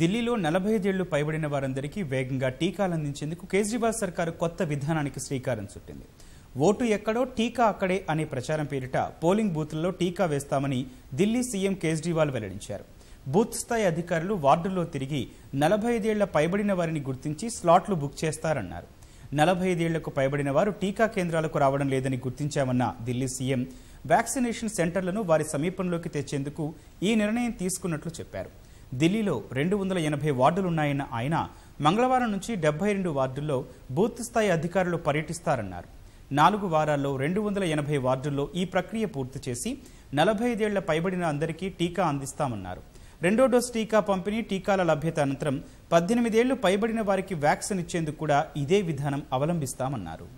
ఢిల్లీలో నలభై ఐదేళ్లు పైబడిన వారందరికీ వేగంగా టీకాలు అందించేందుకు కేజ్రీవాల్ సర్కారు కొత్త విధానానికి శ్రీకారం చుట్టింది ఓటు ఎక్కడో టీకా అక్కడే అనే ప్రచారం పేరిట పోలింగ్ బూత్లలో టీకా వేస్తామని ఢిల్లీ సీఎం కేజ్రీవాల్ వెల్లడించారు బూత్ స్థాయి అధికారులు వార్డుల్లో తిరిగి నలభై ఐదేళ్ల పైబడిన వారిని గుర్తించి స్లాట్లు బుక్ చేస్తారన్నారు నలభై ఐదేళ్లకు పైబడిన వారు టీకా కేంద్రాలకు రావడం లేదని గుర్తించామన్న ఢిల్లీ సీఎం వ్యాక్సినేషన్ సెంటర్లను వారి సమీపంలోకి తెచ్చేందుకు ఈ నిర్ణయం తీసుకున్నట్లు చెప్పారు ఢిల్లీలో రెండు వందల ఎనభై వార్డులున్నాయన్న ఆయన మంగళవారం నుంచి డెబ్బై రెండు వార్డుల్లో బూత్ స్థాయి అధికారులు పర్యటిస్తారన్నారు నాలుగు వారాల్లో రెండు వందల ఎనభై వార్డుల్లో ఈ ప్రక్రియ పూర్తి చేసి నలభై ఐదేళ్ల పైబడిన అందరికీ టీకా అందిస్తామన్నారు రెండో డోస్ టీకా పంపిణీ టీకాల లభ్యత అనంతరం పద్దెనిమిదేళ్లు పైబడిన వారికి వ్యాక్సిన్ ఇచ్చేందుకు కూడా ఇదే విధానం అవలంబిస్తామన్నారు